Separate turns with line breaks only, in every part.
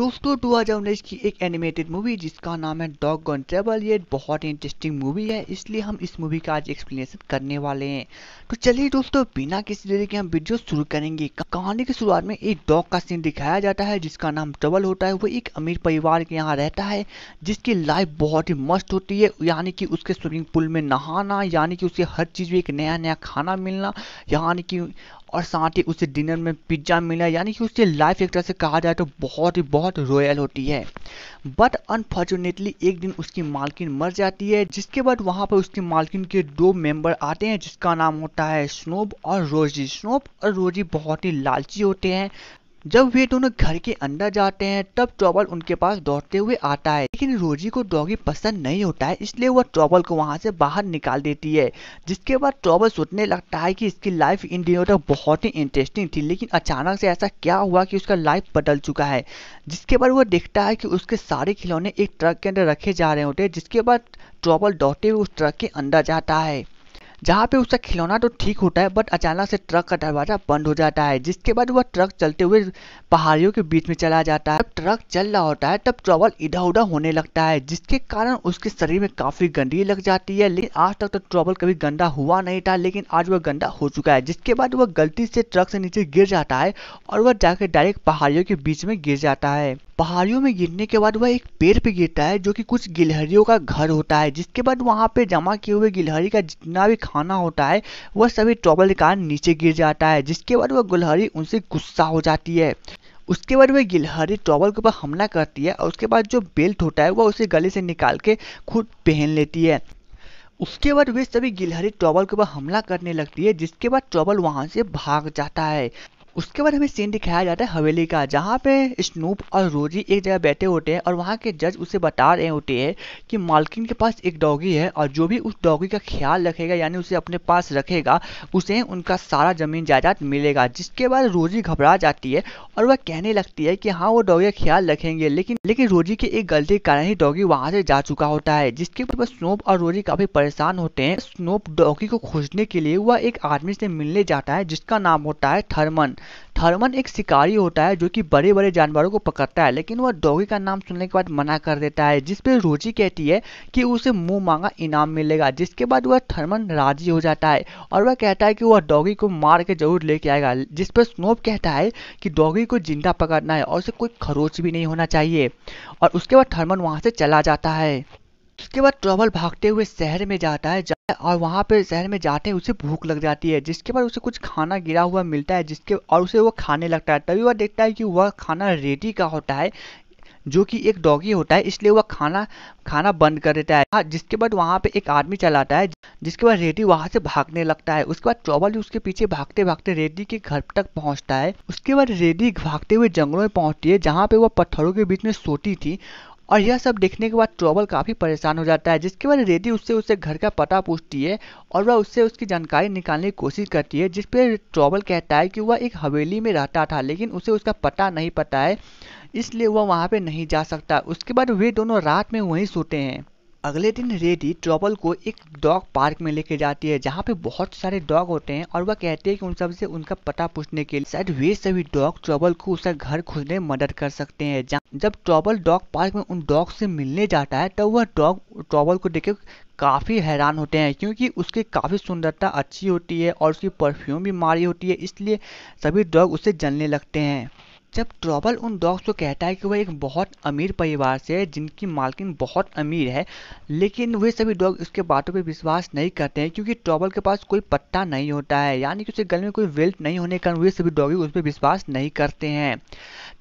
दोस्तों टू आज हम की एक एनिमेटेड मूवी जिसका नाम है डॉग गॉन ट्रेवल ये बहुत ही इंटरेस्टिंग मूवी है इसलिए हम इस मूवी का आज एक्सप्लेनेशन करने वाले हैं तो चलिए दोस्तों बिना किसी देरी के हम वीडियो शुरू करेंगे कहानी की शुरुआत में एक डॉग का सीन दिखाया जाता है जिसका नाम ट्रेवल होता है वो एक अमीर परिवार के यहाँ रहता है जिसकी लाइफ बहुत ही मस्त होती है यानी कि उसके स्विमिंग पूल में नहाना यानी कि उसे हर चीज़ में एक नया नया खाना मिलना यानी कि और साथ ही उसे डिनर में पिज्ज़ा मिला यानी कि उसकी लाइफ एक तरह से कहा जाए तो बहुत ही बहुत रॉयल होती है बट अनफॉर्चुनेटली एक दिन उसकी मालकिन मर जाती है जिसके बाद वहाँ पर उसकी मालकिन के दो मेंबर आते हैं जिसका नाम होता है स्नोब और रोजी स्नोब और रोजी बहुत ही लालची होते हैं जब वे दोनों घर के अंदर जाते हैं तब ट्रॉबल उनके पास दौड़ते हुए आता है लेकिन रोजी को डॉगी पसंद नहीं होता है इसलिए वह ट्रॉबल को वहां से बाहर निकाल देती है जिसके बाद ट्रॉबल सोचने लगता है कि इसकी लाइफ इन दिनों तक बहुत ही इंटरेस्टिंग थी लेकिन अचानक से ऐसा क्या हुआ कि उसका लाइफ बदल चुका है जिसके बाद वह देखता है कि उसके सारे खिलौने एक ट्रक के अंदर रखे जा रहे होते हैं जिसके बाद ट्रॉबल दौड़ते हुए उस ट्रक के अंदर जाता है जहाँ पे उसका खिलौना तो ठीक होता है बट अचानक से ट्रक का दरवाज़ा बंद हो जाता है जिसके बाद वह ट्रक चलते हुए पहाड़ियों के बीच में चला जाता है जब ट्रक चल रहा होता है तब ट्रॉवल इधर उधर होने लगता है जिसके कारण उसके शरीर में काफ़ी गंदगी लग जाती है लेकिन आज तक तो ट्रॉवल कभी गंदा हुआ नहीं था लेकिन आज वह गंदा हो चुका है जिसके बाद वह गलती से ट्रक से नीचे गिर जाता है और वह जाकर डायरेक्ट पहाड़ियों के बीच में गिर जाता है पहाड़ियों में गिरने के बाद वह एक पेड़ पे गिरता है जो कि कुछ गिलहरियों का घर होता है जिसके बाद वहाँ पे जमा किए हुए गिलहरी का जितना भी खाना होता है वह सभी ट्रॉबल के कारण नीचे गिर जाता है जिसके बाद वह गिलहरी उनसे गुस्सा हो जाती है उसके बाद वह गिलहरी ट्रॉबल के ऊपर हमला करती है और उसके बाद जो बेल्ट होता है वह उसे गले से निकाल के खुद पहन लेती है उसके बाद वे सभी गिलहरी ट्रॉबल के ऊपर हमला करने लगती है जिसके बाद ट्रॉबल वहाँ से भाग जाता है उसके बाद हमें सीन दिखाया जाता है हवेली का जहाँ पे स्नूप और रोजी एक जगह बैठे होते हैं और वहाँ के जज उसे बता रहे होते हैं कि मालकिन के पास एक डॉगी है और जो भी उस डॉगी का ख्याल रखेगा यानी उसे अपने पास रखेगा उसे उनका सारा ज़मीन जायदाद मिलेगा जिसके बाद रोजी घबरा जाती है और वह कहने लगती है कि हाँ वो डॉगी का ख्याल रखेंगे लेकिन लेकिन रोजी के एक गलती के कारण ही डॉगी वहाँ से जा चुका होता है जिसके बाद स्नोप और रोजी काफ़ी परेशान होते हैं स्नोप डॉगी को खोजने के लिए वह एक आदमी से मिलने जाता है जिसका नाम होता है थर्मन थर्मन एक शिकारी होता है जो कि बड़े बड़े जानवरों को पकड़ता है लेकिन वह डॉगी का नाम सुनने के बाद मना कर देता है जिसपे रोजी कहती है कि उसे मुंह मांगा इनाम मिलेगा जिसके बाद वह थर्मन राजी हो जाता है और वह कहता है कि वह डॉगी को मार के जरूर लेके आएगा जिस पर स्नोप कहता है कि डॉगी को जिंदा पकड़ना है और उसे कोई खरोच भी नहीं होना चाहिए और उसके बाद थर्मन वहाँ से चला जाता है उसके बाद ट्रबल भागते हुए शहर में जाता है और वहाँ पे शहर में जाते हैं उसे भूख लग जाती है जिसके बाद उसे कुछ खाना गिरा हुआ मिलता है जिसके और उसे वो खाने लगता है तभी वह देखता है कि वह खाना रेडी का होता है जो कि एक डॉगी होता है इसलिए वह खाना खाना बंद कर देता है हाँ, जिसके बाद वहाँ पे एक आदमी चलाता है जिसके बाद रेडी वहाँ से भागने लगता है उसके बाद ट्रॉबल भी उसके पीछे भागते भागते रेडी के घर तक पहुँचता है उसके बाद रेडी भागते हुए जंगलों में पहुँचती है जहाँ पे वह पत्थरों के बीच में सोती थी और यह सब देखने के बाद ट्रॉबल काफ़ी परेशान हो जाता है जिसके बाद रेडी उससे उससे घर का पता पूछती है और वह उससे उसकी जानकारी निकालने की कोशिश करती है जिस पर ट्रॉबल कहता है कि वह एक हवेली में रहता था लेकिन उसे उसका पता नहीं पता है इसलिए वह वहाँ पर नहीं जा सकता उसके बाद वे दोनों रात में वहीं सोते हैं अगले दिन रेडी ट्रबल को एक डॉग पार्क में लेके जाती है जहाँ पे बहुत सारे डॉग होते हैं और वह कहती है कि उन सब से उनका पता पूछने के लिए शायद वे सभी डॉग ट्रबल को उसका घर खोजने में मदद कर सकते हैं जब ट्रबल डॉग पार्क में उन डॉग से मिलने जाता है तो वह डॉग ट्रबल को देखे काफ़ी हैरान होते हैं क्योंकि उसकी काफ़ी सुंदरता अच्छी होती है और उसकी परफ्यूम भी मारी होती है इसलिए सभी डॉग उसे जलने लगते हैं जब ट्रॉबल उन डॉग्स को कहता है कि वह एक बहुत अमीर परिवार से है जिनकी मालकिन बहुत अमीर है लेकिन वे सभी डॉग उसके बातों पर विश्वास नहीं करते हैं क्योंकि ट्रॉबल के पास कोई पट्टा नहीं होता है यानी कि उसके गले में कोई वेल्ट नहीं होने के कारण वे सभी डॉगी उस पर विश्वास नहीं करते हैं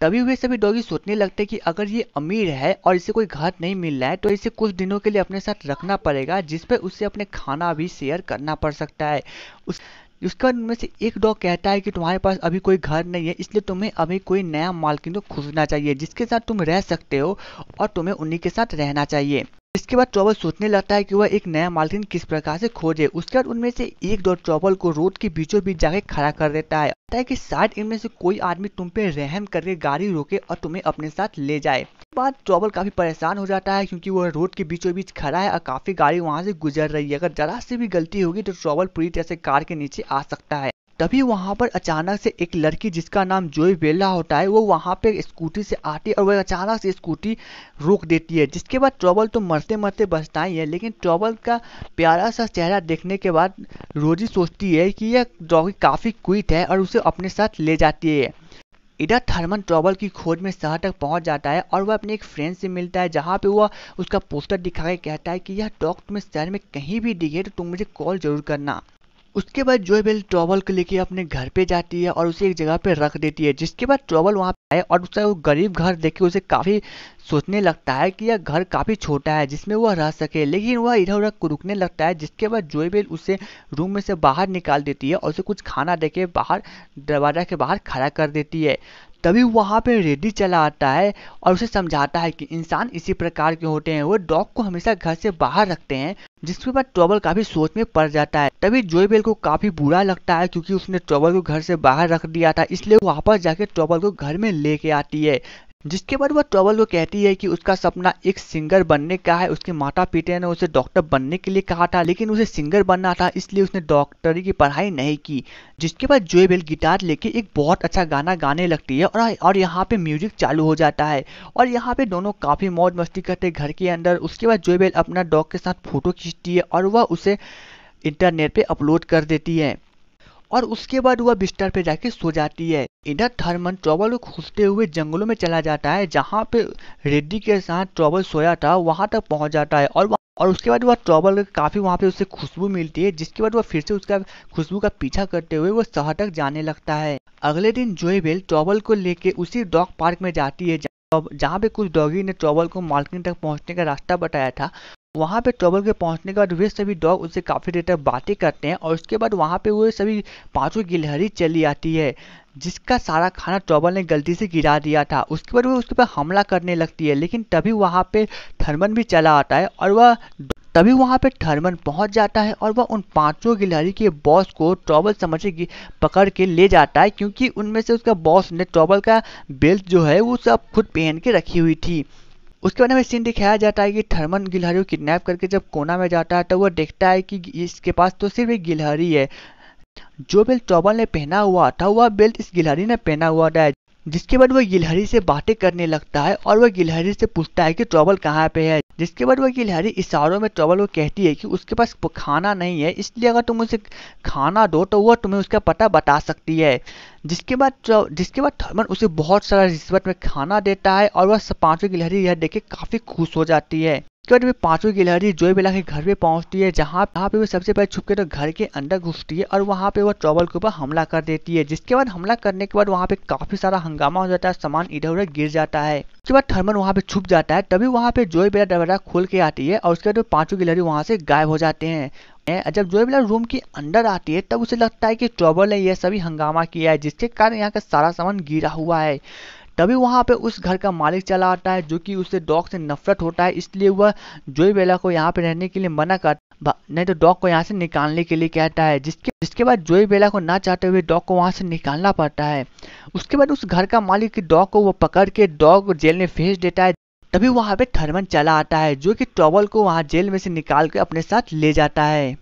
तभी वे सभी डॉगी सोचने लगते हैं कि अगर ये अमीर है और इसे कोई घर नहीं मिल रहा है तो इसे कुछ दिनों के लिए अपने साथ रखना पड़ेगा जिसपे उससे उसे अपने खाना भी शेयर करना पड़ सकता है उस उसके बाद उनमें से एक डॉग कहता है कि तुम्हारे पास अभी कोई घर नहीं है इसलिए तुम्हें अभी कोई नया मालकिन को खोजना चाहिए जिसके साथ तुम रह सकते हो और तुम्हें उन्हीं के साथ रहना चाहिए इसके बाद ट्रॉबल सोचने लगता है कि वह एक नया मालकिन किस प्रकार से खोजे उसके बाद उनमें से एक दो ट्रॉबल को रोड के बीचों बीच जाके खड़ा कर देता है है कि शायद इनमें से कोई आदमी तुम पे रहम करके गाड़ी रोके और तुम्हें अपने साथ ले जाए बाद ट्रॉबल काफी परेशान हो जाता है क्योंकि वह रोड के बीचों बीच खड़ा है और काफी गाड़ी वहाँ से गुजर रही है अगर जरा से भी गलती होगी तो ट्रॉबल पूरी तरह से कार के नीचे आ सकता है तभी वहाँ पर अचानक से एक लड़की जिसका नाम जोई बेला होता है वो वहाँ पे स्कूटी से आती है और वह अचानक से स्कूटी रोक देती है जिसके बाद ट्रबल तो मरते मरते बचता ही है लेकिन ट्रबल का प्यारा सा चेहरा देखने के बाद रोजी सोचती है कि यह डॉगी काफ़ी क्विट है और उसे अपने साथ ले जाती है इधर थर्मन ट्रॉबल की खोज में शहर तक पहुंच जाता है और वह अपने एक फ्रेंड से मिलता है जहां पे वह उसका पोस्टर दिखा के कहता है कि यह डॉग तुम्हें शहर में कहीं भी दिखे तो तुम मुझे कॉल जरूर करना उसके बाद बेल ट्रॉवल को लेके अपने घर पे जाती है और उसे एक जगह पे रख देती है जिसके बाद ट्रॉवल वहाँ पे आए और उसका वो गरीब घर देख के उसे काफ़ी सोचने लगता है कि यह घर काफ़ी छोटा है जिसमें वह रह सके लेकिन वह इधर उधर रुकने लगता है जिसके बाद बेल उसे रूम में से बाहर निकाल देती है और उसे कुछ खाना दे के बाहर दरवाजा के बाहर खड़ा कर देती है तभी वहाँ पे रेडी चला आता है और उसे समझाता है कि इंसान इसी प्रकार के होते हैं वो डॉग को हमेशा घर से बाहर रखते हैं जिसके बाद ट्रबल काफी सोच में पड़ जाता है तभी बेल को काफी बुरा लगता है क्योंकि उसने ट्रबल को घर से बाहर रख दिया था इसलिए वापस जाके ट्रबल को घर में लेके आती है जिसके बाद वह ट्रबल को कहती है कि उसका सपना एक सिंगर बनने का है उसके माता पिता ने उसे डॉक्टर बनने के लिए कहा था लेकिन उसे सिंगर बनना था इसलिए उसने डॉक्टरी की पढ़ाई नहीं की जिसके बाद जोएबेल गिटार लेके एक बहुत अच्छा गाना गाने लगती है और और यहाँ पे म्यूजिक चालू हो जाता है और यहाँ पे दोनों काफ़ी मौज मस्ती करते घर के अंदर उसके बाद जोएबेल अपना डॉग के साथ फोटो खींचती है और वह उसे इंटरनेट पर अपलोड कर देती है और उसके बाद वह बिस्तर पे जाके सो जाती है इधर थर्मन ट्रॉबल को खोजते हुए जंगलों में चला जाता है जहाँ पे रेड्डी के साथ ट्रॉबल सोया था वहाँ तक पहुँच जाता है और और उसके बाद वह ट्रॉबल काफ़ी वहाँ पे उसे खुशबू मिलती है जिसके बाद वह फिर से उसका खुशबू का पीछा करते हुए वह शहर तक जाने लगता है अगले दिन जोएबेल ट्रॉबल को लेके उसी डॉग पार्क में जाती है जहाँ पे कुछ डॉगी ने ट्रॉबल को मालकिन तक पहुँचने का रास्ता बताया था वहाँ पे ट्रबल के पहुँचने के बाद वे सभी डॉग उससे काफ़ी देर तक बातें करते हैं और उसके बाद वहाँ पे वो सभी पाँचों गिलहरी चली आती है जिसका सारा खाना ट्रबल ने गलती से गिरा दिया था उसके बाद वो उसके पर हमला करने लगती है लेकिन तभी वहाँ पे थर्मन भी चला आता है और वह तभी वहाँ पे थर्मन पहुँच जाता है और वह उन पांचों गिलहरी के बॉस को ट्रॉबल समझ के पकड़ के ले जाता है क्योंकि उनमें से उसका बॉस ने ट्रॉबल का बेल्ट जो है वो सब खुद पहन के रखी हुई थी उसके बारे में सीन दिखाया जाता है कि थर्मन गिलहरी को किडनैप करके जब कोना में जाता है तो वह देखता है कि इसके पास तो सिर्फ एक गिलहरी है जो बेल्ट चौबल ने पहना हुआ था वह बेल्ट इस गिलहरी ने पहना हुआ था जिसके बाद वह गिलहरी से बातें करने लगता है और वह गिलहरी से पूछता है कि ट्रबल कहाँ पे है जिसके बाद वह गिलहरी इशारों में ट्रबल को कहती है कि उसके पास खाना नहीं है इसलिए अगर तुम उसे खाना दो तो वह तुम्हें उसका पता बता सकती है जिसके बाद जिसके बाद थर्मन उसे बहुत सारा रिश्वत में खाना देता है और वह पांचवी गिलहरी यह देख के काफ़ी खुश हो जाती है इसके बाद में पांचवी गिलहरी जो बेला के घर पे पहुंचती है जहां यहाँ पे वो सबसे पहले छुप के तो घर के अंदर घुसती है और वहां पे वो ट्रॉबल के ऊपर हमला कर देती है जिसके बाद हमला करने के बाद वहां पे काफी सारा हंगामा हो जाता है सामान इधर उधर गिर जाता है उसके बाद थर्मन वहाँ पे छुप जाता है तभी वहाँ पे जोई बेला दरवाजा खोल के आती है और उसके बाद पांचों गिलहरी वहां से गायब हो जाते हैं जब जोए बिला रूम के अंदर आती है तब उसे लगता है की ट्रॉबल ने यह सभी हंगामा किया है जिसके कारण यहाँ का सारा सामान गिरा हुआ है तभी वहाँ पे उस घर का मालिक चला आता है जो कि उसे डॉग से नफरत होता है इसलिए वह जोई बेला को यहाँ पे रहने के लिए मना कर नहीं तो डॉग को यहाँ से निकालने के लिए कहता है जिसके जिसके बाद जोई बेला को ना चाहते हुए डॉग को वहाँ से निकालना पड़ता है उसके बाद उस घर का मालिक डॉग को वो पकड़ के डॉग जेल में फेंस देता है तभी वहाँ पे थर्मन चला आता है जो कि ट्रबल को वहाँ जेल में से निकाल कर अपने साथ ले जाता है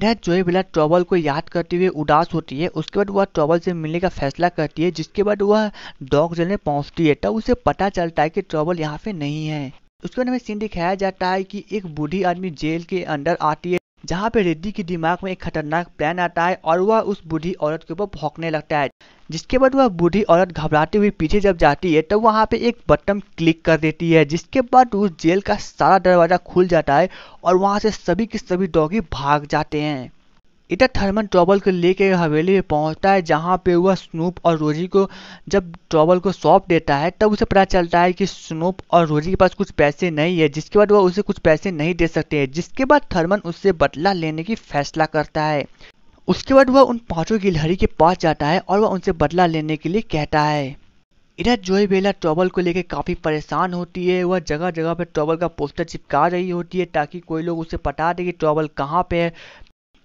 डैट जो है बिला ट्रॉबल को याद करते हुए उदास होती है उसके बाद वह ट्रॉबल से मिलने का फैसला करती है जिसके बाद वह डॉग जेल में पहुंचती है तब उसे पता चलता है कि ट्रॉबल यहाँ पे नहीं है उसके बाद हमें सीन दिखाया जाता है कि एक बूढ़ी आदमी जेल के अंदर आती है जहाँ पे रेड्डी के दिमाग में एक खतरनाक प्लान आता है और वह उस बूढ़ी औरत के ऊपर भौंकने लगता है जिसके बाद वह बूढ़ी औरत घबराती हुई पीछे जब जाती है तब तो वहाँ पे एक बटन क्लिक कर देती है जिसके बाद उस जेल का सारा दरवाज़ा खुल जाता है और वहाँ से सभी के सभी डॉगी भाग जाते हैं इधर थर्मन ट्रॉबल को लेके हवेली में पहुंचता है जहां पे वह स्नूप और रोजी को जब ट्रॉबल को सौंप देता है तब उसे पता चलता है कि स्नूप और रोजी के पास कुछ पैसे नहीं है जिसके बाद वह उसे कुछ पैसे नहीं दे सकते हैं जिसके बाद थर्मन उससे बदला लेने की फैसला करता है उसके बाद वह उन पाँचों गिलहरी के पास जाता है और वह उनसे बदला लेने के लिए कहता है इधर जोई बेला ट्रॉबल को लेकर काफ़ी परेशान होती है वह जगह जगह पर ट्रॉबल का पोस्टर चिपका रही होती है ताकि कोई लोग उसे बता दे कि ट्रॉबल कहाँ पे है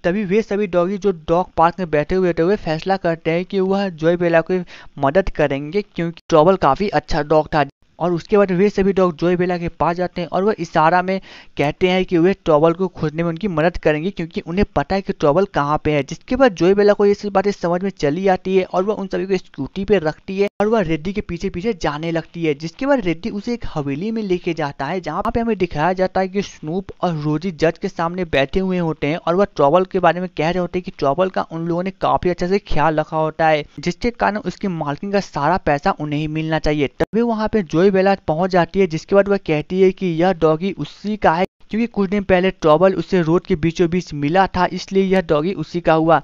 तभी वे सभी डॉगी जो डॉग पार्क में बैठे हुए हुए फैसला करते हैं कि वह जोई बेला की मदद करेंगे क्योंकि ट्रॉबल काफ़ी अच्छा डॉग था और उसके बाद वे सभी डॉग जोए बेला के पास जाते हैं और वह इशारा में कहते हैं कि वे ट्रॉवल को खोजने में उनकी मदद करेंगे क्योंकि उन्हें पता है कि ट्रॉवल कहाँ पे है जिसके बाद जोए बेला को ये सब बातें समझ में चली आती है और वह उन सभी को स्कूटी पे रखती है और वह रेड्डी के पीछे पीछे जाने लगती है जिसके बाद रेड्डी उसे एक हवेली में लेके जाता है जहाँ पे हमें दिखाया जाता है कि स्नूप और रोजी जज के सामने बैठे हुए होते हैं और वह ट्रॉवल के बारे में कह रहे होते हैं कि ट्रॉवल का उन लोगों ने काफी अच्छा से ख्याल रखा होता है जिसके कारण उसकी मालकिन का सारा पैसा उन्हें ही मिलना चाहिए तभी वहाँ पे जोए कोई बेला पहुंच जाती है जिसके बाद वह कहती है कि यह डॉगी उसी का है क्योंकि कुछ दिन पहले ट्रॉबल उसे रोड के बीचों बीच मिला था इसलिए यह डॉगी उसी का हुआ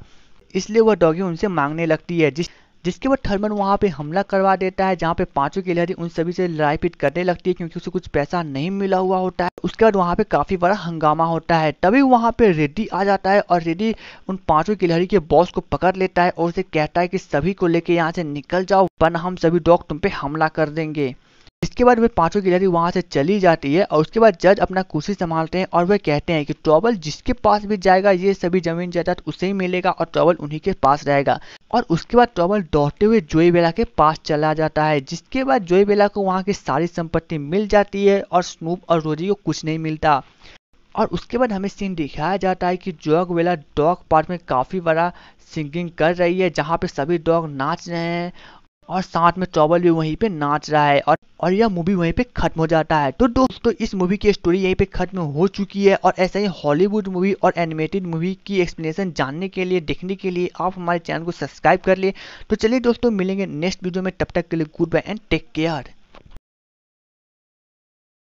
इसलिए वह डॉगी उनसे मांगने लगती है जिस जिसके बाद थर्मन वहाँ पे हमला करवा देता है जहाँ पे पांचों की लहरी उन सभी से लड़ाई पीट करने लगती है क्योंकि उसे कुछ पैसा नहीं मिला हुआ होता है उसके बाद वहाँ पे काफ़ी बड़ा हंगामा होता है तभी वहाँ पे रेड्डी आ जाता है और रेड्डी उन पांचों की लहरी के बॉस को पकड़ लेता है और उसे कहता है कि सभी को लेके यहाँ से निकल जाओ वन हम सभी डॉग तुम पे हमला कर देंगे इसके बाद वे पांचों खिलाड़ी वहां से चली जाती है और उसके बाद जज अपना कुर्सी संभालते हैं और वे कहते हैं कि ट्रॉबल जिसके पास भी जाएगा ये सभी जमीन जायदाद उसे ही मिलेगा और ट्रॉबल उन्हीं के पास रहेगा और उसके बाद ट्रॉबल दौड़ते हुए जोई बेला के पास चला जाता है जिसके बाद जोई बेला को वहाँ की सारी संपत्ति मिल जाती है और स्नूप और रोजी को कुछ नहीं मिलता और उसके बाद हमें सीन दिखाया जाता है कि जोग वेला डॉग पार्क में काफ़ी बड़ा सिंगिंग कर रही है जहाँ पे सभी डॉग नाच रहे हैं और साथ में चौबल भी वहीं पे नाच रहा है और और यह मूवी वहीं पे खत्म हो जाता है तो दोस्तों इस मूवी की स्टोरी यहीं पे खत्म हो चुकी है और ऐसे ही हॉलीवुड मूवी और एनिमेटेड मूवी की एक्सप्लेनेशन जानने के लिए देखने के लिए आप हमारे चैनल को सब्सक्राइब कर लिए तो चलिए दोस्तों मिलेंगे नेक्स्ट वीडियो में तब तक के लिए good bye and take care